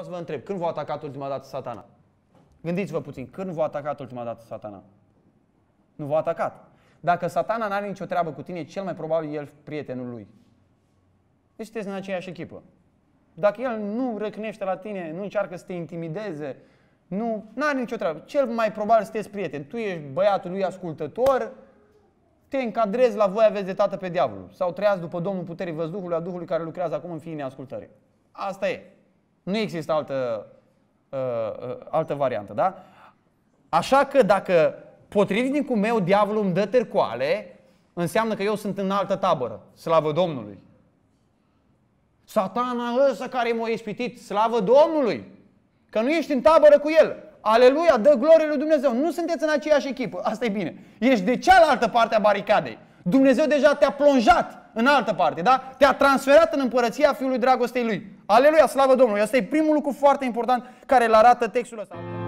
vreau să vă întreb, când v-a atacat ultima dată satana? Gândiți-vă puțin, când v-a atacat ultima dată satana? Nu v-a atacat. Dacă satana n-are nicio treabă cu tine, cel mai probabil el prietenul lui. Deci sunteți în aceeași echipă. Dacă el nu răcnește la tine, nu încearcă să te intimideze, nu are nicio treabă. Cel mai probabil sunteți prieteni. Tu ești băiatul lui ascultător, te încadrezi la voi aveți de tată pe diavolul. Sau trăiați după Domnul Puterii Văzduhului, a Duhului care lucrează acum în fiii neascultării. Asta e. Nu există altă, uh, uh, altă variantă, da? Așa că dacă potrivnicul meu, diavolul, îmi dă tercoale, înseamnă că eu sunt în altă tabără. Slavă Domnului! Satana ăsta care m-a ispitit, slavă Domnului! Că nu ești în tabără cu el. Aleluia, dă glorie lui Dumnezeu. Nu sunteți în aceeași echipă, asta e bine. Ești de cealaltă parte a baricadei. Dumnezeu deja te-a plonjat în altă parte, da? Te-a transferat în împărăția Fiului Dragostei Lui. Aleluia, slavă Domnului! Asta e primul lucru foarte important care îl arată textul ăsta.